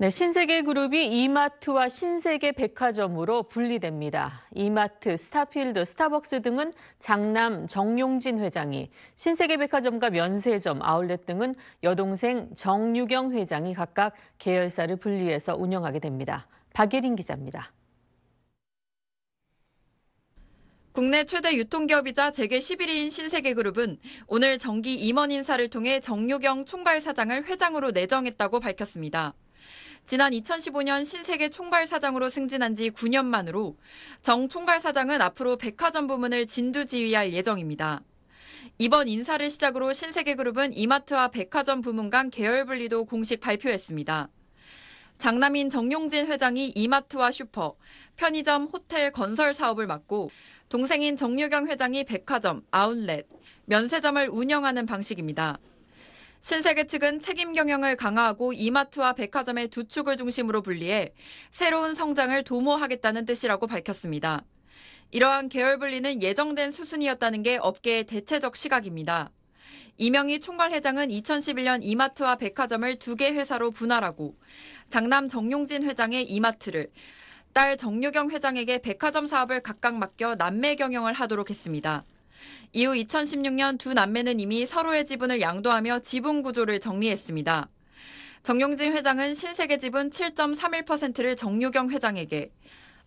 네, 신세계 그룹이 이마트와 신세계 백화점으로 분리됩니다. 이마트, 스타필드, 스타벅스 등은 장남 정용진 회장이, 신세계 백화점과 면세점, 아울렛 등은 여동생 정유경 회장이 각각 계열사를 분리해서 운영하게 됩니다. 박예린 기자입니다. 국내 최대 유통기업이자 재계 11위인 신세계그룹은 오늘 정기 임원 인사를 통해 정유경 총괄 사장을 회장으로 내정했다고 밝혔습니다. 지난 2015년 신세계 총괄사장으로 승진한 지 9년 만으로 정 총괄사장은 앞으로 백화점 부문을 진두지휘할 예정입니다. 이번 인사를 시작으로 신세계그룹은 이마트와 백화점 부문 간 계열 분리도 공식 발표했습니다. 장남인 정용진 회장이 이마트와 슈퍼, 편의점, 호텔 건설 사업을 맡고 동생인 정유경 회장이 백화점, 아웃렛, 면세점을 운영하는 방식입니다. 신세계 측은 책임 경영을 강화하고 이마트와 백화점의 두 축을 중심으로 분리해 새로운 성장을 도모하겠다는 뜻이라고 밝혔습니다. 이러한 계열 분리는 예정된 수순이었다는 게 업계의 대체적 시각입니다. 이명희 총괄회장은 2011년 이마트와 백화점을 두 개 회사로 분할하고 장남 정용진 회장의 이마트를 딸 정유경 회장에게 백화점 사업을 각각 맡겨 남매 경영을 하도록 했습니다. 이후 2016년 두 남매는 이미 서로의 지분을 양도하며 지분 구조를 정리했습니다. 정용진 회장은 신세계 지분 7.31%를 정유경 회장에게,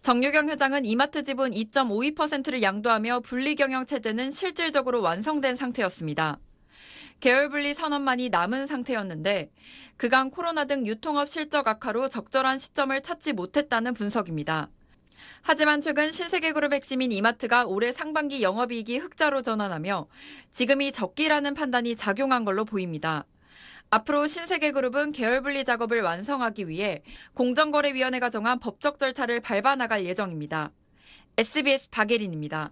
정유경 회장은 이마트 지분 2.52%를 양도하며 분리경영 체제는 실질적으로 완성된 상태였습니다. 계열분리 선언만이 남은 상태였는데 그간 코로나 등 유통업 실적 악화로 적절한 시점을 찾지 못했다는 분석입니다. 하지만 최근 신세계 그룹 핵심인 이마트가 올해 상반기 영업이익이 흑자로 전환하며 지금이 적기라는 판단이 작용한 걸로 보입니다. 앞으로 신세계 그룹은 계열 분리 작업을 완성하기 위해 공정거래위원회가 정한 법적 절차를 밟아 나갈 예정입니다. SBS 박예린입니다.